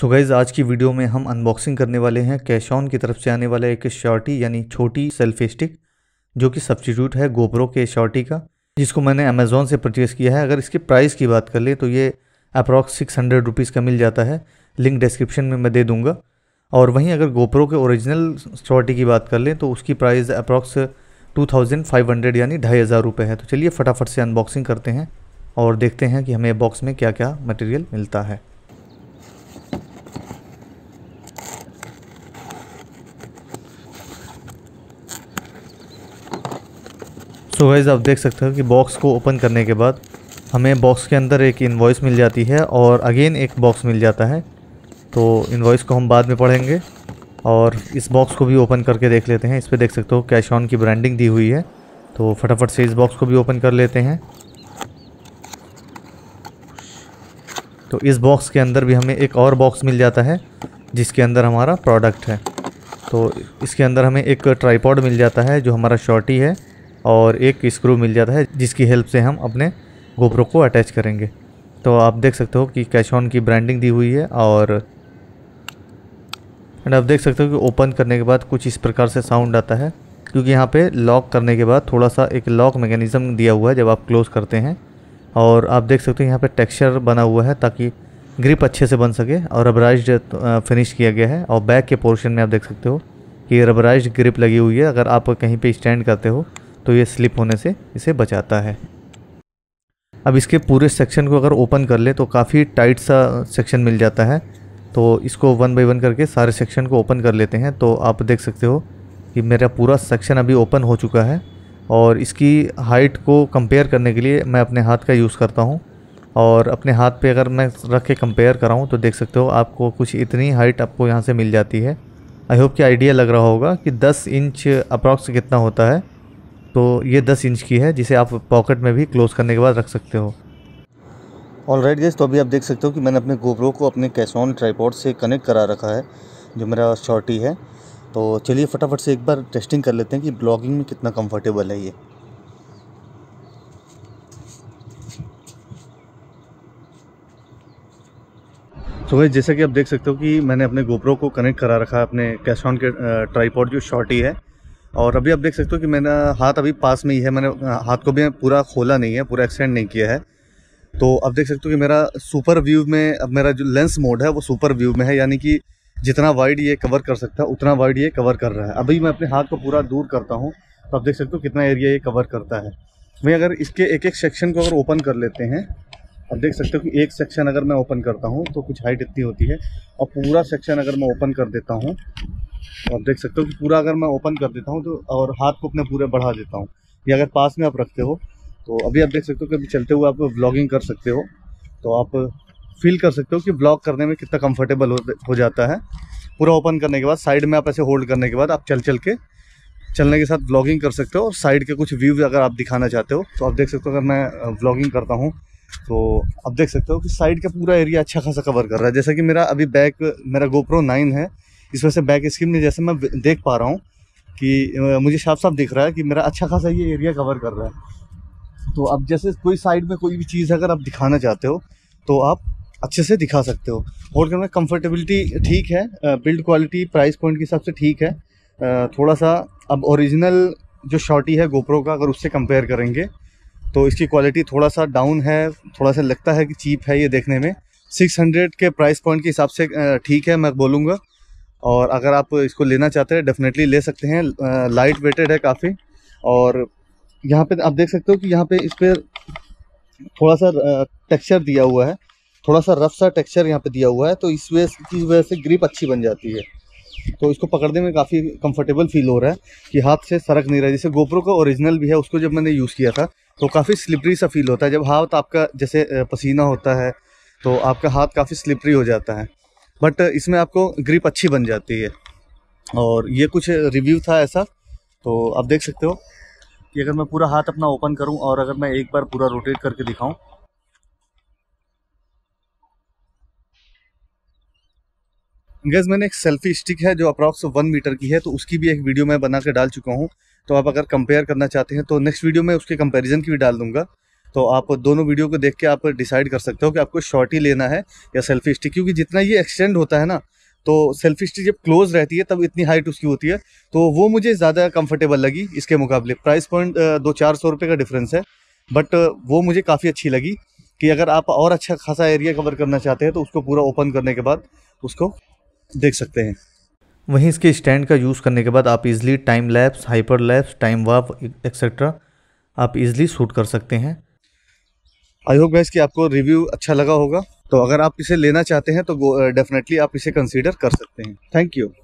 सो so guys आज की video में हम अनबॉक्सिंग करने वाले हैं कैश ऑन की तरफ से आने वाला एक शॉर्टी यानी छोटी सेल्फी स्टिक जो कि सब्सटीट्यूट है गोप्रो के शॉर्टी का जिसको मैंने अमेज़ोन से परचेज़ किया है अगर इसके प्राइस की बात कर ले तो ये अप्रॉक्स सिक्स हंड्रेड रुपीज़ का मिल जाता है लिंक डिस्क्रिप्शन में मैं दे दूँगा और वहीं अगर गोप्रो के ओरिजिनल शॉर्टी की बात कर लें तो उसकी price approx two thousand five hundred यानी ढाई हज़ार रुपये है तो चलिए फटाफट से अनबॉक्सिंग करते हैं और देखते हैं कि हमें बॉक्स में क्या क्या मटेरियल मिलता है सो वाइज आप देख सकते हो कि बॉक्स को ओपन करने के बाद हमें बॉक्स के अंदर एक इन्वाइस मिल जाती है और अगेन एक बॉक्स मिल जाता है तो इन्वाइस को हम बाद में पढ़ेंगे और इस बॉक्स को भी ओपन करके देख लेते हैं इस पर देख सकते हो कैश ऑन की ब्रांडिंग दी हुई है तो फटाफट से इस बॉक्स को भी ओपन कर लेते हैं तो इस बॉक्स के अंदर भी हमें एक और बॉक्स मिल जाता है जिसके अंदर हमारा प्रोडक्ट है तो इसके अंदर हमें एक ट्राईपॉड मिल जाता है जो हमारा शॉर्टी है और एक स्क्रू मिल जाता है जिसकी हेल्प से हम अपने गोप्रो को अटैच करेंगे तो आप देख सकते हो कि कैशॉन की ब्रांडिंग दी हुई है और एंड आप देख सकते हो कि ओपन करने के बाद कुछ इस प्रकार से साउंड आता है क्योंकि यहाँ पे लॉक करने के बाद थोड़ा सा एक लॉक मैकेनिज़्म दिया हुआ है जब आप क्लोज़ करते हैं और आप देख सकते हो यहाँ पे टेक्सचर बना हुआ है ताकि ग्रिप अच्छे से बन सके और रबराइज फिनिश किया गया है और बैक के पोर्शन में आप देख सकते हो कि रबराइज ग्रिप लगी हुई है अगर आप कहीं पर स्टैंड करते हो तो ये स्लिप होने से इसे बचाता है अब इसके पूरे सेक्शन को अगर ओपन कर ले तो काफ़ी टाइट सा सेक्शन मिल जाता है तो इसको वन बाई वन करके सारे सेक्शन को ओपन कर लेते हैं तो आप देख सकते हो कि मेरा पूरा सेक्शन अभी ओपन हो चुका है और इसकी हाइट को कंपेयर करने के लिए मैं अपने हाथ का यूज़ करता हूँ और अपने हाथ पे अगर मैं रख के कंपेयर कराऊँ तो देख सकते हो आपको कुछ इतनी हाइट आपको यहाँ से मिल जाती है आई होप कि आइडिया लग रहा होगा कि 10 इंच अप्रॉक्स कितना होता है तो ये 10 इंच की है जिसे आप पॉकेट में भी क्लोज़ करने के बाद रख सकते हो ऑल राइट गेस तो अभी आप देख सकते हो कि मैंने अपने गोप्रो को अपने कैसॉन ट्राईपोर्ट से कनेक्ट करा रखा है जो मेरा शॉर्टी है तो चलिए फटाफट से एक बार टेस्टिंग कर लेते हैं कि ब्लॉगिंग में कितना कंफर्टेबल है ये तो भाई जैसा कि आप देख सकते हो कि मैंने अपने गोप्रो को कनेक्ट करा रखा है अपने कैसॉन के ट्राईपॉड जो शॉर्टी है और अभी आप देख सकते हो कि मेरा हाथ अभी पास में ही है मैंने हाथ को भी पूरा खोला नहीं है पूरा एक्सटेंड नहीं किया है तो अब देख सकते हो कि मेरा सुपर व्यू में अब मेरा जो लेंस मोड है वो सुपर व्यू में है यानी कि जितना वाइड ये कवर कर सकता है उतना वाइड ये कवर कर रहा है अभी मैं अपने हाथ को पूरा दूर करता हूँ तो आप देख सकते हो कितना एरिया ये कवर करता है मैं अगर इसके एक एक सेक्शन को अगर ओपन कर लेते हैं अब देख सकते हो कि एक सेक्शन अगर मैं ओपन करता हूँ तो कुछ हाइट इतनी होती है और पूरा सेक्शन अगर मैं ओपन कर देता हूँ तो आप देख सकते हो कि पूरा अगर मैं ओपन कर देता हूँ तो और हाथ को अपने पूरे बढ़ा देता हूँ ये अगर पास में आप रखते हो तो अभी आप देख सकते हो कि अभी चलते हुए आप ब्लॉगिंग कर सकते हो तो आप फील कर सकते हो कि ब्लॉग करने में कितना कंफर्टेबल हो, हो जाता है पूरा ओपन करने के बाद साइड में आप ऐसे होल्ड करने के बाद आप चल चल के चलने के साथ ब्लॉगिंग कर सकते हो और साइड के कुछ व्यूज अगर आप दिखाना चाहते हो तो आप देख सकते हो अगर मैं ब्लॉगिंग करता हूँ तो आप देख सकते हो कि साइड का पूरा एरिया अच्छा खासा कवर कर रहा है जैसा कि मेरा अभी बैक मेरा गोप्रो नाइन है इस वजह से बैक स्क्रीन में जैसे मैं देख पा रहा हूँ कि मुझे साफ साफ दिख रहा है कि मेरा अच्छा खासा ये एरिया कवर कर रहा है तो अब जैसे कोई साइड में कोई भी चीज़ अगर आप दिखाना चाहते हो तो आप अच्छे से दिखा सकते हो और क्या कंफर्टेबिलिटी ठीक है बिल्ड क्वालिटी प्राइस पॉइंट के हिसाब से ठीक है थोड़ा सा अब ओरिजिनल जो शॉटी है गोप्रो का अगर उससे कंपेयर करेंगे तो इसकी क्वालिटी थोड़ा सा डाउन है थोड़ा सा लगता है कि चीप है ये देखने में 600 के प्राइस पॉइंट के हिसाब से ठीक है मैं बोलूँगा और अगर आप इसको लेना चाहते हैं डेफिनेटली ले सकते हैं लाइट वेटेड है काफ़ी और यहाँ पे आप देख सकते हो कि यहाँ पे इस पर थोड़ा सा टेक्सचर दिया हुआ है थोड़ा सा रफ सा टेक्सचर यहाँ पे दिया हुआ है तो इस वजह की वजह से ग्रिप अच्छी बन जाती है तो इसको पकड़ने में काफ़ी कंफर्टेबल फील हो रहा है कि हाथ से सरक नहीं रहा है जैसे गोप्रो का ओरिजिनल भी है उसको जब मैंने यूज़ किया था तो काफ़ी स्लिपरी सा फील होता है जब हाथ आपका जैसे पसीना होता है तो आपका हाथ काफ़ी स्लिपरी हो जाता है बट इसमें आपको ग्रिप अच्छी बन जाती है और ये कुछ रिव्यू था ऐसा तो आप देख सकते हो कि अगर मैं पूरा हाथ अपना ओपन करूं और अगर मैं एक बार पूरा रोटेट करके दिखाऊं गैस मैंने एक सेल्फी स्टिक है जो अप्रॉक्स वन मीटर की है तो उसकी भी एक वीडियो मैं बना के डाल चुका हूँ तो आप अगर कंपेयर करना चाहते हैं तो नेक्स्ट वीडियो में उसके कंपेरिजन की भी डाल दूंगा तो आप दोनों वीडियो को देख के आप डिसाइड कर सकते हो कि आपको शॉर्ट ही लेना है या सेल्फी स्टिक क्योंकि जितना ये एक्सटेंड होता है ना तो सेल्फी स्टिक जब क्लोज रहती है तब इतनी हाइट उसकी होती है तो वो मुझे ज़्यादा कंफर्टेबल लगी इसके मुकाबले प्राइस पॉइंट दो चार सौ रुपये का डिफरेंस है बट वो मुझे काफ़ी अच्छी लगी कि अगर आप और अच्छा खासा एरिया कवर करना चाहते हैं तो उसको पूरा ओपन करने के बाद उसको देख सकते हैं वहीं इसके स्टैंड का यूज़ करने के बाद आप easily time lapse hyper lapse time warp etcetera आप इज़िली शूट कर सकते हैं आई होप गाइस कि आपको रिव्यू अच्छा लगा होगा तो अगर आप इसे लेना चाहते हैं तो डेफिनेटली uh, आप इसे कंसीडर कर सकते हैं थैंक यू